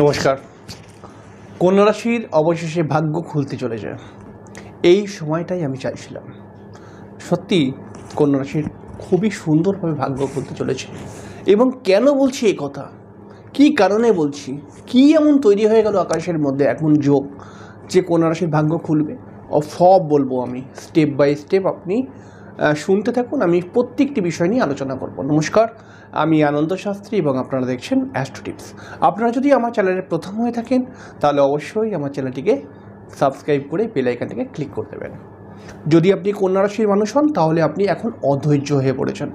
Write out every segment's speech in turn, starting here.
নমস্কার কন্যা রাশির অবশেষে ভাগ্য খুলতে চলেছে এই সময়টাই আমি চাইছিলাম সত্যি কন্যা রাশির খুবই সুন্দরভাবে ভাগ্য খুলতে চলেছে এবং কেন বলছি এই কথা কি কারণে বলছি কি এমন তৈরি হয়ে গেল আকাশের মধ্যে এখন যোগ যে কন্যা রাশির ভাগ্য খুলবে অফ বলবো আমি স্টেপ বাই স্টেপ আপনি শুনতে থাকুন আমি প্রত্যেকটি বিষয় নিয়ে আলোচনা করব নমস্কার আমি আনন্দ শাস্ত্রী এবং আপনারা দেখছেন অ্যাস্ট্রো টিপস আপনারা যদি আমার চ্যানেলে প্রথম হয়ে থাকেন তাহলে অবশ্যই আমার চ্যানেলটিকে সাবস্ক্রাইব করে বেলাইকানটিকে ক্লিক করে দেবেন যদি আপনি কন্যা রাশির মানুষ হন তাহলে আপনি এখন অধৈর্য হয়ে পড়েছেন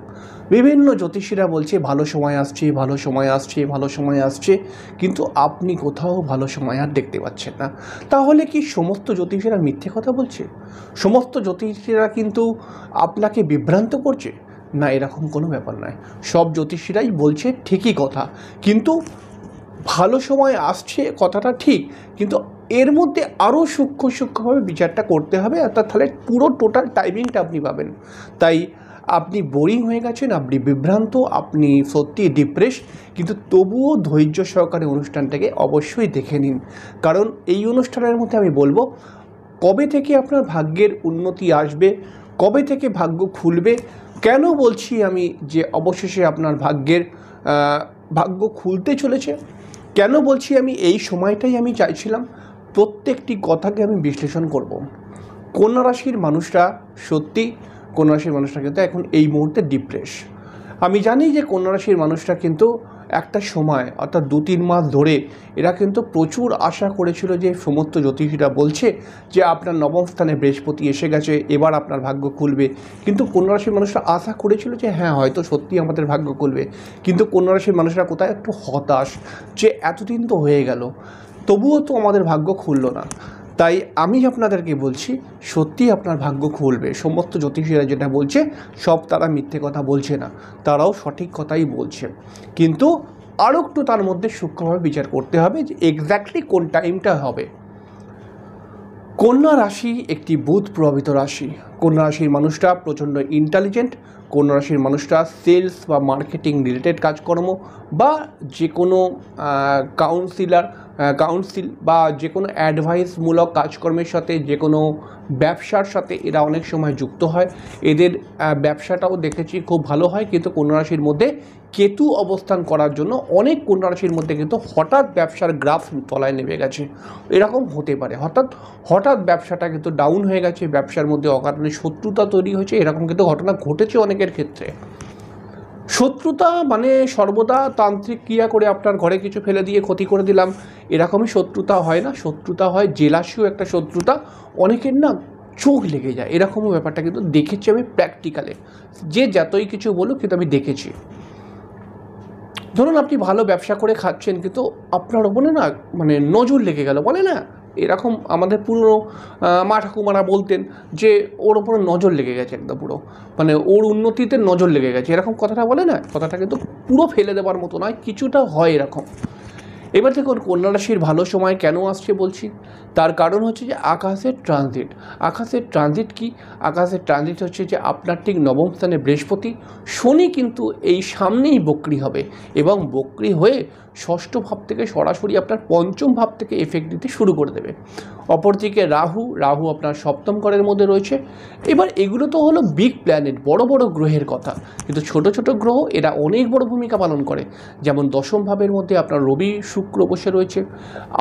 বিভিন্ন জ্যোতিষীরা বলছে ভালো সময় আসছে ভালো সময় আসছে ভালো সময় আসছে কিন্তু আপনি কোথাও ভালো সময় আর দেখতে পাচ্ছেন না তাহলে কি সমস্ত জ্যোতিষীরা মিথ্যে কথা বলছে সমস্ত জ্যোতিষীরা কিন্তু আপনাকে বিভ্রান্ত করছে না এরকম কোনো ব্যাপার নয় সব জ্যোতিষীরাই বলছে ঠিকই কথা কিন্তু ভালো সময় আসছে কথাটা ঠিক কিন্তু এর মধ্যে আরও সূক্ষ্ম সূক্ষ্মভাবে বিচারটা করতে হবে অর্থাৎ তাহলে পুরো টোটাল টাইমিংটা আপনি পাবেন তাই আপনি বোরিং হয়ে গেছেন আপনি বিভ্রান্ত আপনি সত্যি ডিপ্রেস কিন্তু তবুও ধৈর্য সহকারে অনুষ্ঠানটাকে অবশ্যই দেখে নিন কারণ এই অনুষ্ঠানের মধ্যে আমি বলবো কবে থেকে আপনার ভাগ্যের উন্নতি আসবে কবে থেকে ভাগ্য খুলবে কেন বলছি আমি যে অবশেষে আপনার ভাগ্যের ভাগ্য খুলতে চলেছে কেন বলছি আমি এই সময়টাই আমি চাইছিলাম প্রত্যেকটি কথাকে আমি বিশ্লেষণ করব কন্যা রাশির মানুষরা সত্যি কন্যা রাশির মানুষরা কিন্তু এখন এই মুহূর্তে ডিপ্রেস আমি জানি যে কন্যা রাশির মানুষরা কিন্তু একটা সময় অর্থাৎ দু তিন মাস ধরে এরা কিন্তু প্রচুর আশা করেছিল যে সমস্ত জ্যোতিষীরা বলছে যে আপনার নবম স্থানে বৃহস্পতি এসে গেছে এবার আপনার ভাগ্য খুলবে কিন্তু কন্যা রাশির মানুষরা আশা করেছিল যে হ্যাঁ হয়তো সত্যি আমাদের ভাগ্য খুলবে কিন্তু কন্যা রাশির মানুষরা কোথায় একটু হতাশ যে এতদিন তো হয়ে গেল তবুও তো আমাদের ভাগ্য খুলল না তাই আমি আপনাদেরকে বলছি সত্যি আপনার ভাগ্য খুলবে সমস্ত জ্যোতিষীরা যেটা বলছে সব তারা মিথ্যে কথা বলছে না তারাও সঠিক কথাই বলছে কিন্তু আরও একটু তার মধ্যে সূক্ষ্মভাবে বিচার করতে হবে যে এক্স্যাক্টলি কোন টাইমটা হবে কন্যা রাশি একটি বুধ প্রভাবিত রাশি কন্যা রাশির মানুষরা প্রচণ্ড ইন্টেলিজেন্ট কন্যা রাশির মানুষরা সেলস বা মার্কেটিং রিলেটেড কাজকর্ম বা যে কোনো কাউন্সিলার কাউন্সিল বা যে কোনো অ্যাডভাইসমূলক কাজকর্মের সাথে যে কোনো ব্যবসার সাথে এরা অনেক সময় যুক্ত হয় এদের ব্যবসাটাও দেখেছি খুব ভালো হয় কিন্তু কন্যা রাশির মধ্যে কেতু অবস্থান করার জন্য অনেক কন্যারাশির মধ্যে কিন্তু হঠাৎ ব্যবসার গ্রাফ তলায় নেমে গেছে এরকম হতে পারে হঠাৎ হঠাৎ ব্যবসাটা কিন্তু ডাউন হয়ে গেছে ব্যবসার মধ্যে অকারণে শত্রুতা তৈরি হয়েছে এরকম কিন্তু ঘটনা ঘটেছে অনেকের ক্ষেত্রে শত্রুতা মানে সর্বদা তান্ত্রিক ক্রিয়া করে আপনার ঘরে কিছু ফেলে দিয়ে ক্ষতি করে দিলাম এরকমই শত্রুতা হয় না শত্রুতা হয় জেলাসিও একটা শত্রুতা অনেকের না চোখ লেগে যায় এরকমও ব্যাপারটা কিন্তু দেখেছি আমি প্র্যাকটিক্যালে যে যতই কিছু বলুক কিন্তু আমি দেখেছি ধরুন আপনি ভালো ব্যবসা করে খাচ্ছেন কিন্তু আপনার ওপরে না মানে নজর লেগে গেল বলে না এরকম আমাদের পুরনো মা ঠাকুমারা বলতেন যে ওর ওপরে নজর লেগে গেছে একদম পুরো মানে ওর উন্নতিতে নজর লেগে গেছে এরকম কথাটা বলে না কথাটা কিন্তু পুরো ফেলে দেওয়ার মতো নয় কিছুটা হয় এরকম এবার দেখুন কন্যা রাশির ভালো সময় কেন আসছে বলছি তার কারণ হচ্ছে যে আকাশের ট্রানজিট আকাশের ট্রানজিট কি আকাশের ট্রানজিট হচ্ছে যে আপনার ঠিক নবম স্থানে বৃহস্পতি শনি কিন্তু এই সামনেই বক্রি হবে এবং বক্রি হয়ে ষষ্ঠ ভাব থেকে সরাসরি আপনার পঞ্চম ভাব থেকে এফেক্ট দিতে শুরু করে দেবে অপরদিকে রাহু রাহু আপনার সপ্তম ঘরের মধ্যে রয়েছে এবার এগুলো তো হলো বিগ প্ল্যানেট বড় বড় গ্রহের কথা কিন্তু ছোট ছোট গ্রহ এরা অনেক বড় ভূমিকা পালন করে যেমন দশম ভাবের মধ্যে আপনার রবি শুক্র বসে রয়েছে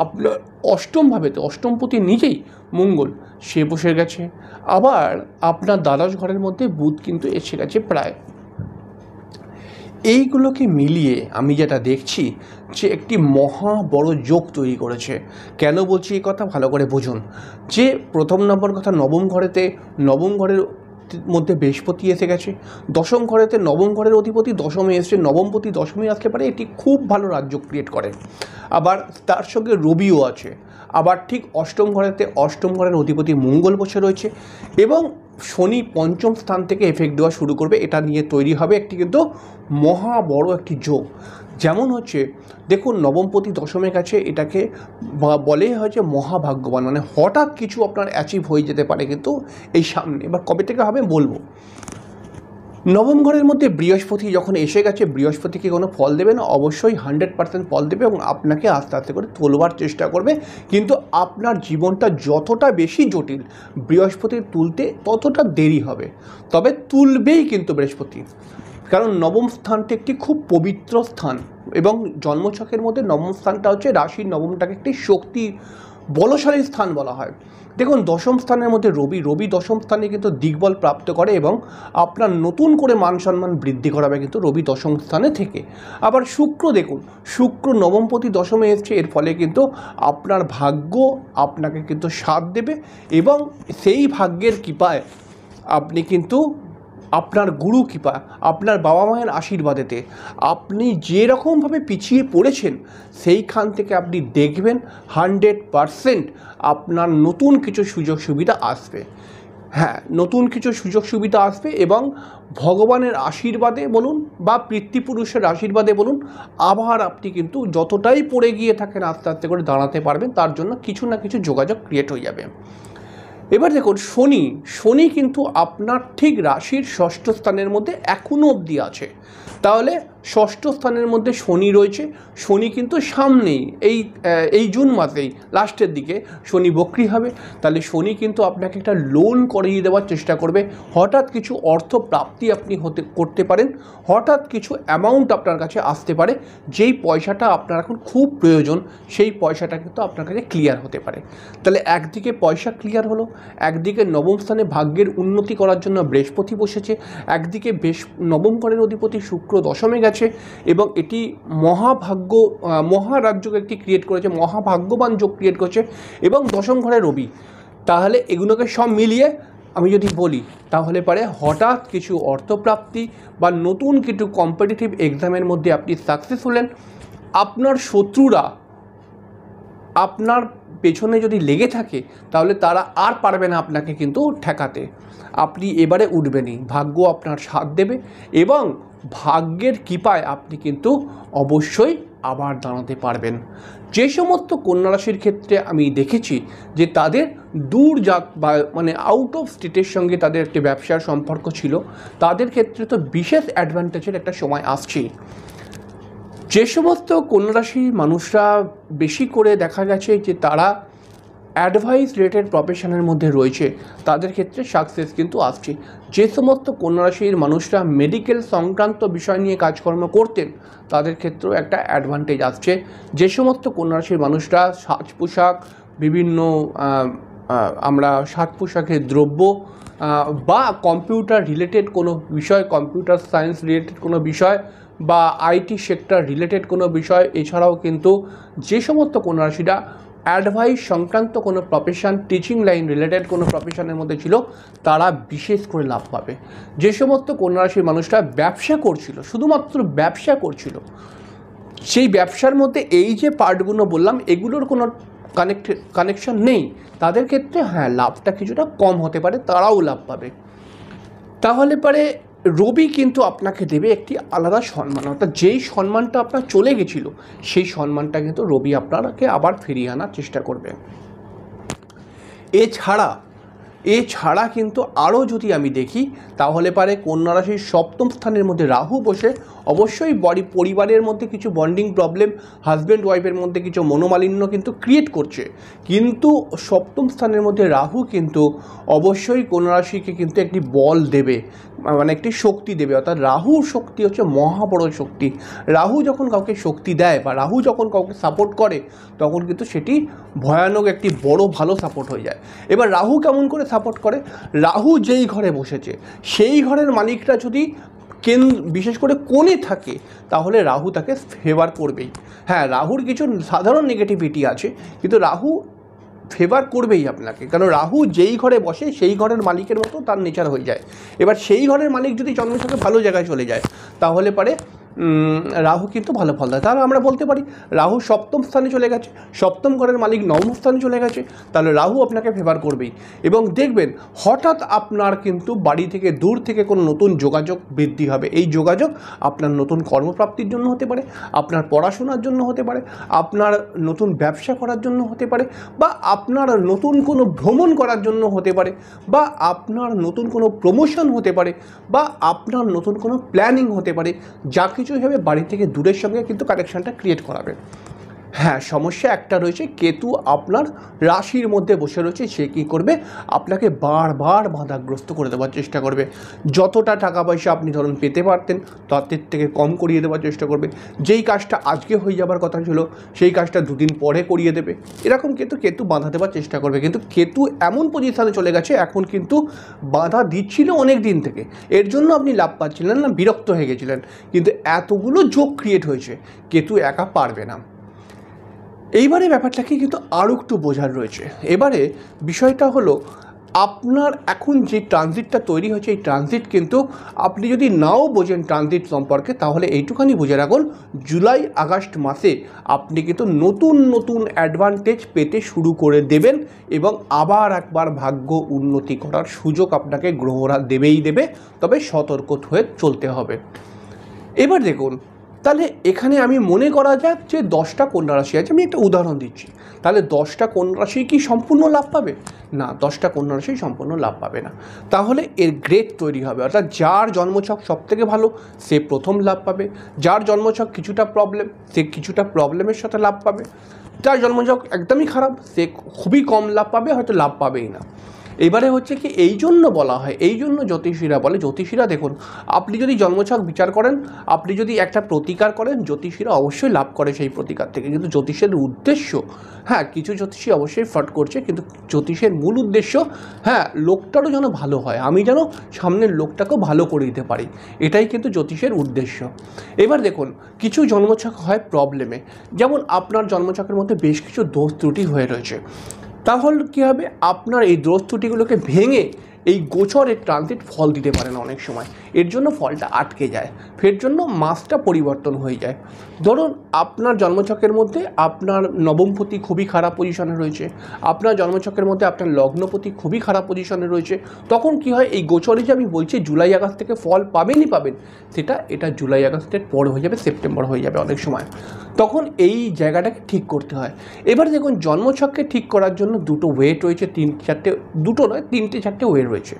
আপনার অষ্টম ভাবেতে অষ্টমপতি নিজেই মঙ্গল সে বসে গেছে আবার আপনার দ্বাদশ ঘরের মধ্যে বুধ কিন্তু এসে গেছে প্রায় এইগুলোকে মিলিয়ে আমি যেটা দেখছি যে একটি মহা বড় যোগ তৈরি করেছে কেন বলছি এই কথা ভালো করে বুঝুন যে প্রথম নম্বর কথা নবম ঘরেতে নবম ঘরের মধ্যে বৃহস্পতি এসে গেছে দশম ঘরেতে নবম ঘরের অধিপতি দশমে এসছে নবমপতি দশমে আসতে পারে এটি খুব ভালো রাজ্য ক্রিয়েট করে আবার তার সঙ্গে রবিও আছে আবার ঠিক অষ্টম ঘরেতে অষ্টম ঘরের অধিপতি মঙ্গল বসে রয়েছে এবং শনি পঞ্চম স্থান থেকে এফেক্ট দেওয়া শুরু করবে এটা নিয়ে তৈরি হবে একটি কিন্তু মহা বড় একটি যোগ যেমন হচ্ছে দেখুন নবমপতি দশমের কাছে এটাকে বলে যে মহাভাগ্যবান মানে হঠাৎ কিছু আপনার অ্যাচিভ হয়ে যেতে পারে কিন্তু এই সামনে এবার কবে থেকে হবে বলবো নবম ঘরের মধ্যে বৃহস্পতি যখন এসে গেছে বৃহস্পতিকে কোনো ফল দেবে না অবশ্যই হান্ড্রেড পার্সেন্ট ফল দেবে এবং আপনাকে আস্তে আস্তে করে তোলবার চেষ্টা করবে কিন্তু আপনার জীবনটা যতটা বেশি জটিল বৃহস্পতির তুলতে ততটা দেরি হবে তবে তুলবেই কিন্তু বৃহস্পতি কারণ নবম স্থানটি একটি খুব পবিত্র স্থান এবং জন্মছকের মধ্যে নবম স্থানটা হচ্ছে রাশির নবমটাকে একটি শক্তি বলশালী স্থান বলা হয় দেখুন দশম স্থানের মধ্যে রবি রবি দশম স্থানে কিন্তু দিকবল প্রাপ্ত করে এবং আপনার নতুন করে মান সম্মান বৃদ্ধি করাবে কিন্তু রবি দশম স্থানে থেকে আবার শুক্র দেখুন শুক্র নবমপতি দশমে এসছে এর ফলে কিন্তু আপনার ভাগ্য আপনাকে কিন্তু সাথ দেবে এবং সেই ভাগ্যের কৃপায় আপনি কিন্তু আপনার গুরু কৃপা আপনার বাবা মায়ের আশীর্বাদেতে আপনি যেরকমভাবে পিছিয়ে পড়েছেন সেইখান থেকে আপনি দেখবেন হান্ড্রেড পারসেন্ট আপনার নতুন কিছু সুযোগ সুবিধা আসবে হ্যাঁ নতুন কিছু সুযোগ সুবিধা আসবে এবং ভগবানের আশীর্বাদে বলুন বা পিতৃপুরুষের আশীর্বাদে বলুন আবার আপনি কিন্তু যতটাই পড়ে গিয়ে থাকেন আস্তে আস্তে করে দাঁড়াতে পারবেন তার জন্য কিছু না কিছু যোগাযোগ ক্রিয়েট হয়ে যাবে এবার দেখুন শনি শনি কিন্তু আপনার ঠিক রাশির ষষ্ঠ স্থানের মধ্যে এখনও অবধি আছে তাহলে ষষ্ঠ স্থানের মধ্যে শনি রয়েছে শনি কিন্তু সামনেই এই এই জুন মাসেই লাস্টের দিকে শনি বক্রি হবে তাহলে শনি কিন্তু আপনাকে একটা লোন করিয়ে দেওয়ার চেষ্টা করবে হঠাৎ কিছু অর্থ প্রাপ্তি আপনি হতে করতে পারেন হঠাৎ কিছু অ্যামাউন্ট আপনার কাছে আসতে পারে যেই পয়সাটা আপনার এখন খুব প্রয়োজন সেই পয়সাটা কিন্তু আপনার কাছে ক্লিয়ার হতে পারে তাহলে একদিকে পয়সা ক্লিয়ার হলো একদিকে নবম স্থানে ভাগ্যের উন্নতি করার জন্য বৃহস্পতি বসেছে একদিকে বেশ নবম ঘরের অধিপতি শুক্র দশমে গেছে এবং এটি মহাভাগ্য মহারাজ্যকে একটি ক্রিয়েট করেছে মহাভাগ্যবান যোগ ক্রিয়েট করেছে এবং দশম ঘরে রবি তাহলে এগুলোকে সব মিলিয়ে আমি যদি বলি তাহলে পারে হঠাৎ কিছু অর্থপ্রাপ্তি বা নতুন কিছু কম্পিটিটিভ এক্সামের মধ্যে আপনি সাকসেস হলেন আপনার শত্রুরা আপনার পেছনে যদি লেগে থাকে তাহলে তারা আর পারবে না আপনাকে কিন্তু ঠেকাতে আপনি এবারে উঠবেনই ভাগ্য আপনার সাথ দেবে এবং ভাগ্যের কৃপায় আপনি কিন্তু অবশ্যই আবার দাঁড়াতে পারবেন যে সমস্ত কন্যা রাশির ক্ষেত্রে আমি দেখেছি যে তাদের দূর যাক বা মানে আউট অফ স্টেটের সঙ্গে তাদের একটি ব্যবসার সম্পর্ক ছিল তাদের ক্ষেত্রে তো বিশেষ অ্যাডভান্টেজের একটা সময় আসছেই যে সমস্ত কন্যারাশির মানুষরা বেশি করে দেখা গেছে যে তারা অ্যাডভাইস রেটেড প্রফেশনের মধ্যে রয়েছে তাদের ক্ষেত্রে সাকসেস কিন্তু আসছে যে সমস্ত কন্যারাশির মানুষরা মেডিকেল সংক্রান্ত বিষয় নিয়ে কাজকর্ম করতেন তাদের ক্ষেত্রেও একটা অ্যাডভান্টেজ আসছে যে সমস্ত কন্যারাশির মানুষরা সাজ পোশাক বিভিন্ন আমরা সাজ পোশাকের দ্রব্য বা কম্পিউটার রিলেটেড কোনো বিষয় কম্পিউটার সায়েন্স রিলেটেড কোনো বিষয় বা আইটি সেক্টর রিলেটেড কোনো বিষয় এছাড়াও কিন্তু যে সমস্ত কোন রাশিরা অ্যাডভাইস সংক্রান্ত কোনো প্রফেশন টিচিং লাইন রিলেটেড কোনো প্রফেশনের মধ্যে ছিল তারা বিশেষ করে লাভ পাবে যে সমস্ত কন্যারাশির মানুষরা ব্যবসা করছিল শুধুমাত্র ব্যবসা করছিল সেই ব্যবসার মধ্যে এই যে পার্টগুলো বললাম এগুলোর কোনো কানেক্ট কানেকশন নেই তাদের ক্ষেত্রে হ্যাঁ লাভটা কিছুটা কম হতে পারে তারাও লাভ পাবে তাহলে পরে রবি কিন্তু আপনাকে দেবে একটি আলাদা সম্মান অর্থাৎ যেই সম্মানটা আপনার চলে গেছিলো সেই সম্মানটা কিন্তু রবি আপনাকে আবার ফিরিয়ে আনার চেষ্টা করবে এছাড়া এছাড়া কিন্তু আরও যদি আমি দেখি তাহলে পারে কন্যা রাশির সপ্তম স্থানের মধ্যে রাহু বসে অবশ্যই বডি পরিবারের মধ্যে কিছু বন্ডিং প্রবলেম হাজব্যান্ড ওয়াইফের মধ্যে কিছু মনোমালিন্য কিন্তু ক্রিয়েট করছে কিন্তু সপ্তম স্থানের মধ্যে রাহু কিন্তু অবশ্যই কন্যা রাশিকে কিন্তু একটি বল দেবে মানে একটি শক্তি দেবে অর্থাৎ রাহুর শক্তি হচ্ছে মহাবড় শক্তি রাহু যখন কাউকে শক্তি দেয় বা রাহু যখন কাউকে সাপোর্ট করে তখন কিন্তু সেটি ভয়ানক একটি বড় ভালো সাপোর্ট হয়ে যায় এবার রাহু কেমন করে সাপোর্ট করে রাহু যেই ঘরে বসেছে সেই ঘরের মালিকরা যদি কেন বিশেষ করে কোণে থাকে তাহলে রাহু তাকে ফেভার করবেই হ্যাঁ রাহুর কিছু সাধারণ নেগেটিভিটি আছে কিন্তু রাহু ফেভার করবেই আপনাকে কারণ রাহু যেই ঘরে বসে সেই ঘরের মালিকের মতো তার নেচার হয়ে যায় এবার সেই ঘরের মালিক যদি জন্মের সাথে ভালো জায়গায় চলে যায় তাহলে পারে রাহু কিন্তু ভালো ফল দেয় তাহলে আমরা বলতে পারি রাহু সপ্তম স্থানে চলে গেছে সপ্তম ঘরের মালিক নবম স্থানে চলে গেছে তাহলে রাহু আপনাকে ফেভার করবেই এবং দেখবেন হঠাৎ আপনার কিন্তু বাড়ি থেকে দূর থেকে কোনো নতুন যোগাযোগ বৃদ্ধি হবে এই যোগাযোগ আপনার নতুন কর্মপ্রাপ্তির জন্য হতে পারে আপনার পড়াশোনার জন্য হতে পারে আপনার নতুন ব্যবসা করার জন্য হতে পারে বা আপনার নতুন কোনো ভ্রমণ করার জন্য হতে পারে বা আপনার নতুন কোনো প্রমোশন হতে পারে বা আপনার নতুন কোনো প্ল্যানিং হতে পারে যা কিছু কিছু বাড়ি থেকে দূরের সঙ্গে কিন্তু কানেকশানটা ক্রিয়েট করাবেন হ্যাঁ সমস্যা একটা রয়েছে কেতু আপনার রাশির মধ্যে বসে রয়েছে সে কী করবে আপনাকে বারবার বাধাগ্রস্ত করে দেওয়ার চেষ্টা করবে যতটা টাকা পয়সা আপনি ধরুন পেতে পারতেন তত্ত্বের থেকে কম করিয়ে দেওয়ার চেষ্টা করবে যেই কাজটা আজকে হয়ে যাবার কথা ছিল সেই কাজটা দুদিন পরে করিয়ে দেবে এরকম কিন্তু কেতু বাধা দেওয়ার চেষ্টা করবে কিন্তু কেতু এমন পজিশানে চলে গেছে এখন কিন্তু বাধা দিচ্ছিল অনেক দিন থেকে এর জন্য আপনি লাভ পাচ্ছিলেন না বিরক্ত হয়ে গেছিলেন কিন্তু এতগুলো যোগ ক্রিয়েট হয়েছে কেতু একা পারবে না এইবারে ব্যাপারটাকে কিন্তু আরও একটু বোঝার রয়েছে এবারে বিষয়টা হলো আপনার এখন যে ট্রানজিটটা তৈরি হয়েছে এই ট্রানজিট কিন্তু আপনি যদি নাও বোঝেন ট্রানজিট সম্পর্কে তাহলে এইটুখানি বুঝে রাখুন জুলাই আগস্ট মাসে আপনি কিন্তু নতুন নতুন অ্যাডভান্টেজ পেতে শুরু করে দেবেন এবং আবার একবার ভাগ্য উন্নতি করার সুযোগ আপনাকে গ্রহরা দেবেই দেবে তবে সতর্ক হয়ে চলতে হবে এবার দেখুন তাহলে এখানে আমি মনে করা যাক যে দশটা কন্যা রাশি আছে আমি একটা উদাহরণ দিচ্ছি তাহলে দশটা কন্যা রাশি কি সম্পূর্ণ লাভ পাবে না দশটা কন্যা রাশি সম্পূর্ণ লাভ পাবে না তাহলে এর গ্রেড তৈরি হবে অর্থাৎ যার জন্মছক সবথেকে ভালো সে প্রথম লাভ পাবে যার জন্মছক কিছুটা প্রবলেম সে কিছুটা প্রবলেমের সাথে লাভ পাবে যার জন্মছক একদমই খারাপ সে খুবই কম লাভ পাবে হয়তো লাভ পাবেই না এবারে হচ্ছে কি এই জন্য বলা হয় এই জন্য জ্যোতিষীরা বলে জ্যোতিষীরা দেখুন আপনি যদি জন্মছক বিচার করেন আপনি যদি একটা প্রতিকার করেন জ্যোতিষীরা অবশ্যই লাভ করে সেই প্রতিকার থেকে কিন্তু জ্যোতিষের উদ্দেশ্য হ্যাঁ কিছু জ্যোতিষী অবশ্যই ফট করছে কিন্তু জ্যোতিষের মূল উদ্দেশ্য হ্যাঁ লোকটারও যেন ভালো হয় আমি যেন সামনের লোকটাকেও ভালো করে দিতে পারি এটাই কিন্তু জ্যোতিষের উদ্দেশ্য এবার দেখুন কিছু জন্মছক হয় প্রবলেমে যেমন আপনার জন্মছকের মধ্যে বেশ কিছু দোষ ত্রুটি হয়ে রয়েছে তাহলে কী হবে আপনার এই দোষ ভেঙে এই গোচরের ট্রানজিট ফল দিতে পারে না অনেক সময় এর জন্য ফলটা আটকে যায় ফের জন্য মাসটা পরিবর্তন হয়ে যায় ধরুন আপনার জন্মচকের মধ্যে আপনার নবমপতি খুবই খারাপ পজিশনে রয়েছে আপনার জন্মচকের মধ্যে আপনার লগ্নপতি খুবই খারাপ পজিশনে রয়েছে তখন কি হয় এই গোচরে যে আমি বলছি জুলাই আগস্ট থেকে ফল পাবেনই পাবেন সেটা এটা জুলাই আগস্টের পর হয়ে যাবে সেপ্টেম্বর হয়ে যাবে অনেক সময় তখন এই জায়গাটাকে ঠিক করতে হয় এবার দেখুন জন্মছককে ঠিক করার জন্য দুটো ওয়েট রয়েছে তিন চারটে দুটো নয় তিনটে চারটে ওয়ে রয়েছে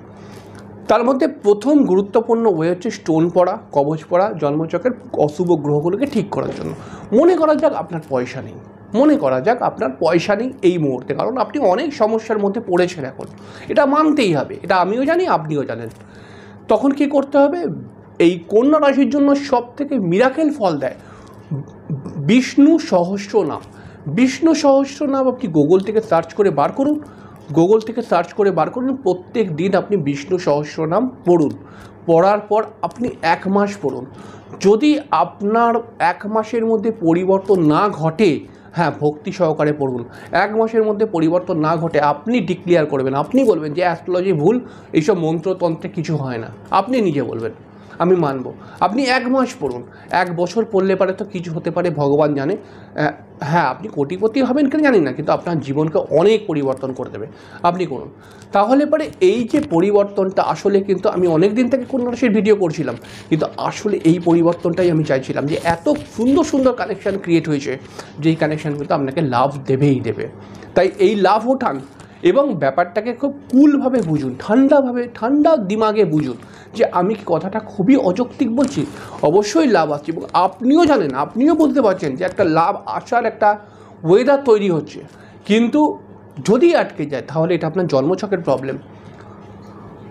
তার মধ্যে প্রথম গুরুত্বপূর্ণ ওয়ে হচ্ছে স্টোন পড়া কবচ পড়া জন্মচকের অশুভ গ্রহগুলোকে ঠিক করার জন্য মনে করা যাক আপনার পয়সা নেই মনে করা যাক আপনার পয়সা নেই এই মুহূর্তে কারণ আপনি অনেক সমস্যার মধ্যে পড়েছেন এখন এটা মানতেই হবে এটা আমিও জানি আপনিও জানেন তখন কি করতে হবে এই কন্যা রাশির জন্য সব থেকে মিরাকেল ফল দেয় বিষ্ণু সহস্র নাম বিষ্ণু সহস্র নাম আপনি গুগল থেকে সার্চ করে বার করুন গুগল থেকে সার্চ করে বার করুন প্রত্যেক দিন আপনি বিষ্ণু সহস্রনাম পড়ুন পড়ার পর আপনি এক মাস পড়ুন যদি আপনার এক মাসের মধ্যে পরিবর্তন না ঘটে হ্যাঁ ভক্তি সহকারে পড়ুন এক মাসের মধ্যে পরিবর্তন না ঘটে আপনি ডিক্লিয়ার করবেন আপনি বলবেন যে অ্যাস্ট্রোলজি ভুল এইসব মন্ত্রতন্ত্রে কিছু হয় না আপনি নিজে বলবেন আমি মানব আপনি এক মাস পড়ুন এক বছর পড়লে পারে তো কিছু হতে পারে ভগবান জানে হ্যাঁ আপনি কোটিপতি হবেন কিনা জানি না কিন্তু আপনার জীবনকে অনেক পরিবর্তন করে দেবে আপনি করুন তাহলে পরে এই যে পরিবর্তনটা আসলে কিন্তু আমি অনেক দিন থেকে কোন মানুষের ভিডিও করছিলাম কিন্তু আসলে এই পরিবর্তনটাই আমি চাইছিলাম যে এত সুন্দর সুন্দর কানেকশান ক্রিয়েট হয়েছে যেই কানেকশান কিন্তু আপনাকে লাভ দেবেই দেবে তাই এই লাভ ওঠান এবং ব্যাপারটাকে খুব কুলভাবে বুঝুন ঠান্ডাভাবে ঠান্ডা দিমাগে বুঝুন যে আমি কি কথাটা খুবই অযৌক্তিক বলছি অবশ্যই লাভ আছে এবং আপনিও জানেন আপনিও বুঝতে পারছেন যে একটা লাভ আসার একটা ওয়েদার তৈরি হচ্ছে কিন্তু যদি আটকে যায় তাহলে এটা আপনার জন্মছকের প্রবলেম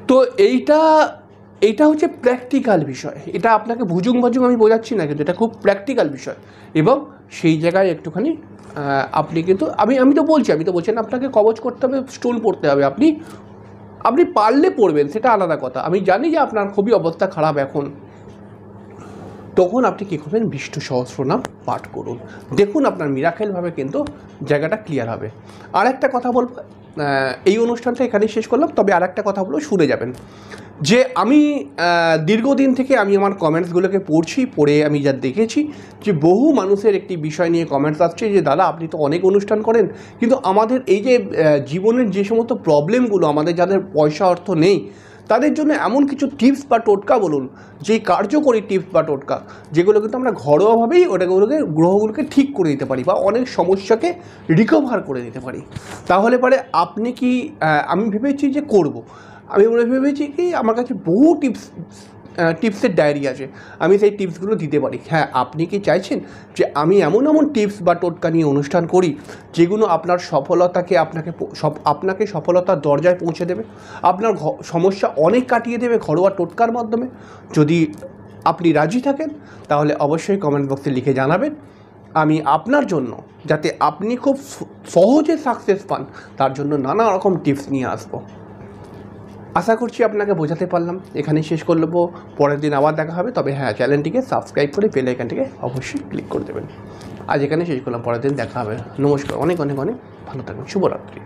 তো এইটা এটা হচ্ছে প্র্যাকটিক্যাল বিষয় এটা আপনাকে ভুজুং ভাজুং আমি বোঝাচ্ছি না কিন্তু এটা খুব প্র্যাকটিক্যাল বিষয় এবং সেই জায়গায় একটুখানি আপনি কিন্তু আমি আমি তো বলছি আমি তো বলছি না আপনাকে কবচ করতে হবে স্টোন পড়তে হবে আপনি আপনি পারলে পড়বেন সেটা আলাদা কথা আমি জানি যে আপনার খুবই অবস্থা খারাপ এখন তখন আপনি কী করবেন বিষ্ণু সহস্রনাম পাঠ করুন দেখুন আপনার মিরাকেলভাবে কিন্তু জায়গাটা ক্লিয়ার হবে আর একটা কথা বলবো এই অনুষ্ঠানটা এখানেই শেষ করলাম তবে আর একটা কথা বলো শুনে যাবেন যে আমি দীর্ঘদিন থেকে আমি আমার কমেন্টসগুলোকে পড়ছি পড়ে আমি যা দেখেছি যে বহু মানুষের একটি বিষয় নিয়ে কমেন্টস আসছে যে দাদা আপনি তো অনেক অনুষ্ঠান করেন কিন্তু আমাদের এই যে জীবনের যে সমস্ত প্রবলেমগুলো আমাদের যাদের পয়সা অর্থ নেই তাদের জন্য এমন কিছু টিপস বা টোটকা বলুন যে কার্যকরী টিপস বা টোটকা যেগুলো কিন্তু আমরা ঘরোয়াভাবেই ওটাগুলোকে গ্রহগুলোকে ঠিক করে দিতে পারি বা অনেক সমস্যাকে রিকভার করে দিতে পারি তাহলে পরে আপনি কি আমি ভেবেছি যে করব আমি মনে ভেবেছি কি আমার কাছে বহু টিপস টিপসের ডায়েরি আছে আমি সেই টিপসগুলো দিতে পারি হ্যাঁ আপনি কি চাইছেন যে আমি এমন এমন টিপস বা টোটকা নিয়ে অনুষ্ঠান করি যেগুলো আপনার সফলতাকে আপনাকে সব আপনাকে সফলতার দরজায় পৌঁছে দেবে আপনার সমস্যা অনেক কাটিয়ে দেবে ঘরোয়া টোটকার মাধ্যমে যদি আপনি রাজি থাকেন তাহলে অবশ্যই কমেন্ট বক্সে লিখে জানাবেন আমি আপনার জন্য যাতে আপনি খুব সহজে সাকসেস পান তার জন্য নানা রকম টিপস নিয়ে আসবো আশা করছি আপনাকে বোঝাতে পারলাম এখানেই শেষ করলব পরের দিন আবার দেখা হবে তবে হ্যাঁ চ্যানেলটিকে সাবস্ক্রাইব করে বেল আইকনটিকে অবশ্যই ক্লিক করে দেবেন আজ এখানে শেষ করলাম পরের দিন দেখা হবে নমস্কার অনেক অনেক অনেক ভালো থাকবেন শুভরাত্রি